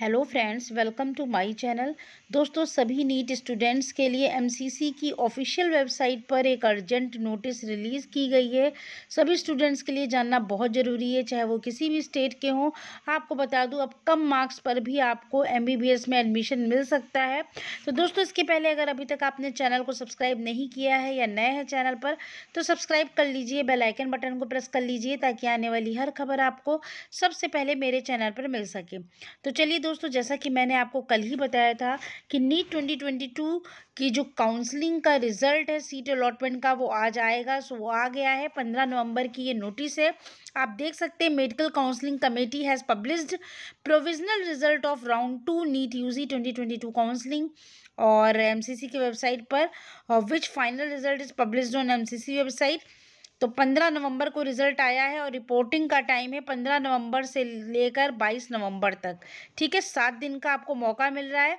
hello friends welcome to my channel दोस्तों सभी NEET students के लिए एमसीसी की ऑफिशियल वेबसाइट पर एक अर्जेंट नोटिस रिलीज़ की गई है सभी स्टूडेंट्स के लिए जानना बहुत ज़रूरी है चाहे वो किसी भी स्टेट के हों आपको बता दूं अब कम मार्क्स पर भी आपको एमबीबीएस में एडमिशन मिल सकता है तो दोस्तों इसके पहले अगर अभी तक आपने चैनल को सब्सक्राइब नहीं किया है या नए हैं चैनल पर तो सब्सक्राइब कर लीजिए बेलाइकन बटन को प्रेस कर लीजिए ताकि आने वाली हर खबर आपको सबसे पहले मेरे चैनल पर मिल सके तो चलिए दोस्तों जैसा कि मैंने आपको कल ही बताया था कि नीट 2022 की जो काउंसलिंग का रिजल्ट है सीट अलॉटमेंट का वो आज आएगा सो वो आ गया है पंद्रह नवंबर की ये नोटिस है आप देख सकते हैं medical counselling committee has published provisional result of round two NEET UG 2022 counselling और एमसीसी की वेबसाइट पर which final result is publish on M website तो पंद्रह नवंबर को रिजल्ट आया है और रिपोर्टिंग का टाइम है पंद्रह नवंबर से लेकर बाईस नवंबर तक ठीक है सात दिन का आपको मौका मिल रहा है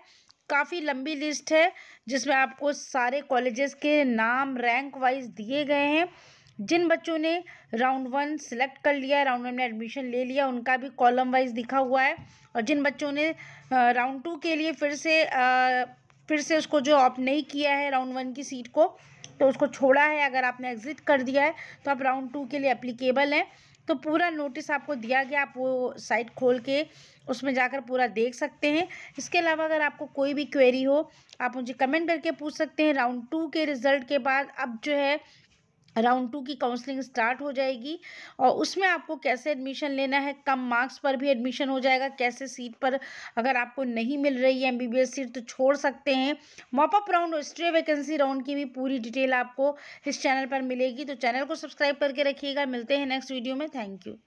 काफ़ी लंबी लिस्ट है जिसमें आपको सारे कॉलेजेस के नाम रैंक वाइज दिए गए हैं जिन बच्चों ने राउंड वन सेलेक्ट कर लिया राउंड वन में एडमिशन ले लिया उनका भी कॉलम वाइज दिखा हुआ है और जिन बच्चों ने राउंड टू के लिए फिर से आ, फिर से उसको जो आप नहीं किया है राउंड वन की सीट को तो उसको छोड़ा है अगर आपने एग्ज़िट कर दिया है तो आप राउंड टू के लिए अप्लीकेबल हैं तो पूरा नोटिस आपको दिया गया आप वो साइट खोल के उसमें जाकर पूरा देख सकते हैं इसके अलावा अगर आपको कोई भी क्वेरी हो आप मुझे कमेंट करके पूछ सकते हैं राउंड टू के रिज़ल्ट के बाद अब जो है राउंड टू की काउंसलिंग स्टार्ट हो जाएगी और उसमें आपको कैसे एडमिशन लेना है कम मार्क्स पर भी एडमिशन हो जाएगा कैसे सीट पर अगर आपको नहीं मिल रही है एमबीबीएस सीट तो छोड़ सकते हैं मॉपअप राउंड और स्ट्रे वैकेंसी राउंड की भी पूरी डिटेल आपको इस चैनल पर मिलेगी तो चैनल को सब्सक्राइब करके रखिएगा मिलते हैं नेक्स्ट वीडियो में थैंक यू